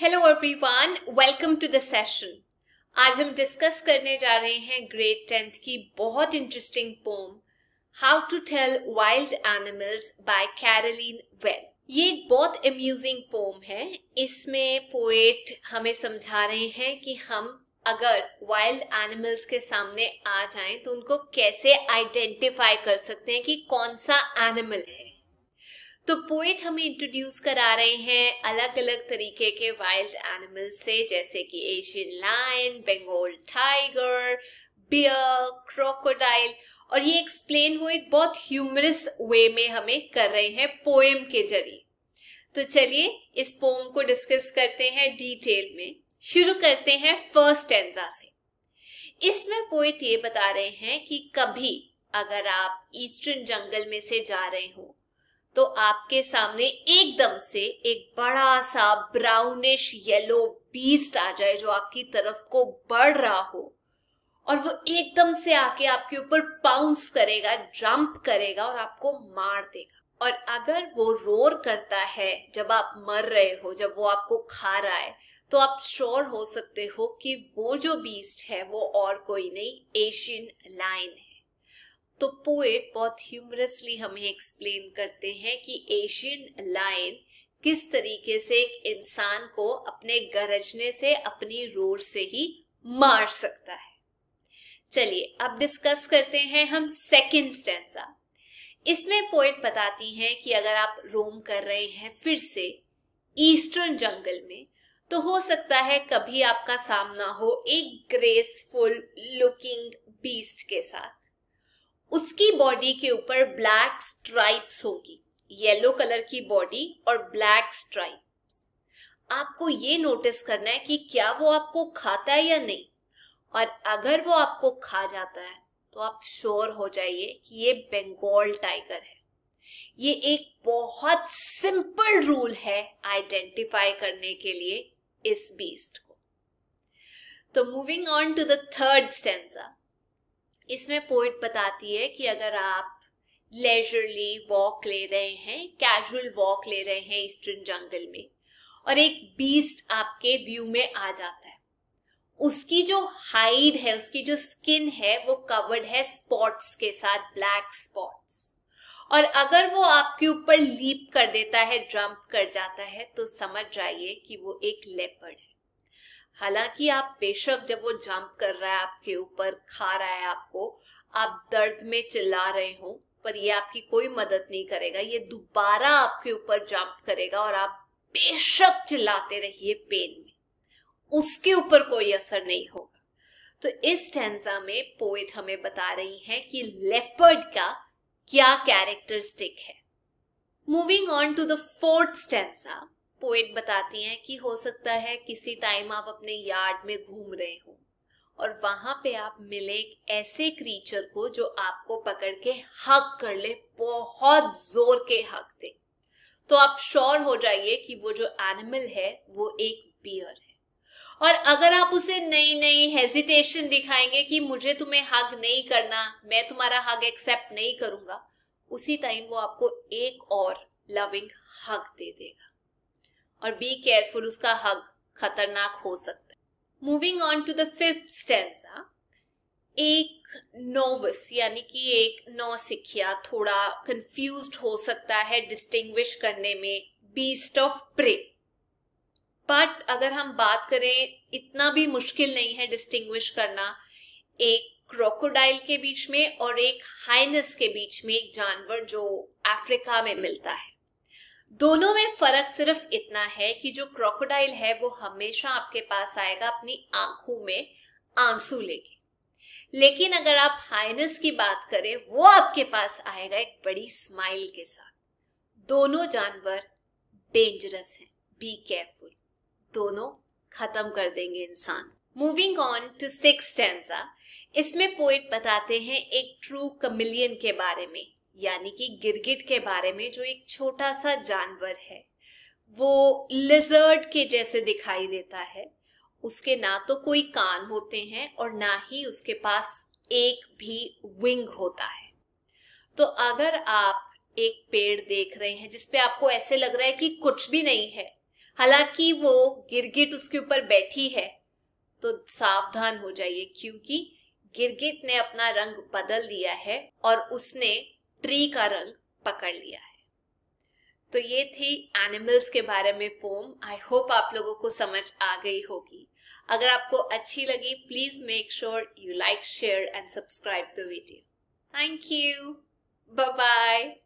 hello everyone welcome to the session आज हम discuss करने जा रहे हैं ग्रेड टेंथ की बहुत interesting poem how to tell wild animals by Carolyn Wells ये एक बहुत अम्यूजिंग पोम है इसमें पोएट हमें समझा रहे हैं कि हम अगर वाइल्ड एनिमल्स के सामने आ जाएं तो उनको कैसे आइडेंटिफाई कर सकते हैं कि कौन सा एनिमल है तो पोएट हमें इंट्रोड्यूस करा रहे हैं अलग अलग तरीके के वाइल्ड एनिमल से जैसे कि Asian lion Bengal tiger bear crocodile और ये एक्सप्लेन वो एक बहुत ह्यूमरस वे में हमें कर रहे हैं पोएम के जरिए तो चलिए इस पोम को डिस्कस करते हैं डिटेल में शुरू करते हैं फर्स्ट एंजा से इसमें पोएट ये बता रहे हैं कि कभी अगर आप ईस्टर्न जंगल में से जा रहे हो तो आपके सामने एकदम से एक बड़ा सा ब्राउनिश येलो बीस्ट आ जाए जो आपकी तरफ को बढ़ रहा हो और वो एकदम से आके आपके ऊपर पाउंस करेगा जंप करेगा और आपको मार देगा और अगर वो रोर करता है जब आप मर रहे हो जब वो आपको खा रहा है तो आप श्योर हो सकते हो कि वो जो बीस्ट है वो और कोई नहीं एशियन लाइन है तो पोएट बहुत ह्यूमरसली हमें एक्सप्लेन करते हैं कि एशियन लाइन किस तरीके से एक इंसान को अपने गरजने से अपनी रोड से ही मार सकता है चलिए अब डिस्कस करते हैं हम सेकेंड स्टेंसा इसमें पोएट बताती हैं कि अगर आप रोम कर रहे हैं फिर से ईस्टर्न जंगल में तो हो सकता है कभी आपका सामना हो एक ग्रेसफुल लुकिंग बीस्ट के साथ उसकी बॉडी के ऊपर ब्लैक स्ट्राइप्स होगी येलो कलर की बॉडी और ब्लैक स्ट्राइप्स आपको ये नोटिस करना है कि क्या वो आपको खाता है या नहीं और अगर वो आपको खा जाता है तो आप श्योर हो जाइए कि ये बंगाल टाइगर है ये एक बहुत सिंपल रूल है आइडेंटिफाई करने के लिए इस बीस्ट को तो moving on to the third stanza इसमें पोइट बताती है कि अगर आप लेजरली वॉक ले रहे हैं कैजुअल वॉक ले रहे हैं ईस्टर्न जंगल में और एक बीस्ट आपके व्यू में आ जाता है उसकी जो हाइड है उसकी जो स्किन है वो कवर्ड है स्पॉट्स के साथ ब्लैक स्पॉट्स और अगर वो आपके ऊपर लीप कर देता है जंप कर जाता है तो समझ जाइए कि वो एक लेपर्ड है हालांकि आप बेशक जब वो जंप कर रहा है आपके ऊपर खा रहा है आपको आप दर्द में चिल्ला रहे हो पर ये आपकी कोई मदद नहीं करेगा ये दोबारा आपके ऊपर जंप करेगा और आप बेशक चिल्लाते रहिए पेन में उसके ऊपर कोई असर नहीं होगा तो इस टेंसा में पोएट हमें बता रही है कि लेपर्ड का क्या कैरेक्टरिस्टिक है moving on to the fourth stanza poet बताती हैं कि हो सकता है किसी टाइम आप अपने यार्ड में घूम रहे हो और वहां पे आप मिले एक ऐसे क्रीचर को जो आपको पकड़ के हक कर ले बहुत जोर के हक दे तो आप श्योर हो जाइए कि वो जो एनिमल है वो एक बियर है और अगर आप उसे नई नई हेजिटेशन दिखाएंगे कि मुझे तुम्हें हग नहीं करना मैं तुम्हारा हग एक्सेप्ट नहीं करूंगा उसी टाइम वो आपको एक और लविंग हक दे देगा और बी केयरफुल उसका हक खतरनाक हो सकता है moving on to the fifth stanza एक नोवस यानी कि एक नौसिखिया थोड़ा कंफ्यूज हो सकता है डिस्टिंग्विश करने में बीस्ट ऑफ प्रे बट अगर हम बात करें इतना भी मुश्किल नहीं है डिस्टिंग्विश करना एक क्रोकोडाइल के बीच में और एक हाइनस के बीच में एक जानवर जो अफ्रीका में मिलता है दोनों में फर्क सिर्फ इतना है कि जो क्रोकोडाइल है वो हमेशा आपके पास आएगा अपनी आंखों में आंसू लेके लेकिन अगर आप हाइनस की बात करें वो आपके पास आएगा एक बड़ी स्माइल के साथ दोनों जानवर डेंजरस हैं बी केयरफुल दोनों खत्म कर देंगे इंसान moving on to sixth stanza इसमें पोइट बताते हैं एक ट्रू कमिलियन के बारे में यानी कि गिरगिट के बारे में जो एक छोटा सा जानवर है वो लिजर्ड के जैसे दिखाई देता है उसके ना तो कोई कान होते हैं और ना ही उसके पास एक भी विंग होता है तो अगर आप एक पेड़ देख रहे हैं जिसपे आपको ऐसे लग रहा है कि कुछ भी नहीं है हालांकि वो गिरगिट उसके ऊपर बैठी है तो सावधान हो जाइए क्योंकि गिरगिट ने अपना रंग बदल लिया है और उसने ट्री का रंग पकड़ लिया है तो ये थी एनिमल्स के बारे में पोम आई होप आप लोगों को समझ आ गई होगी अगर आपको अच्छी लगी please make sure you like share and subscribe the video thank you bye bye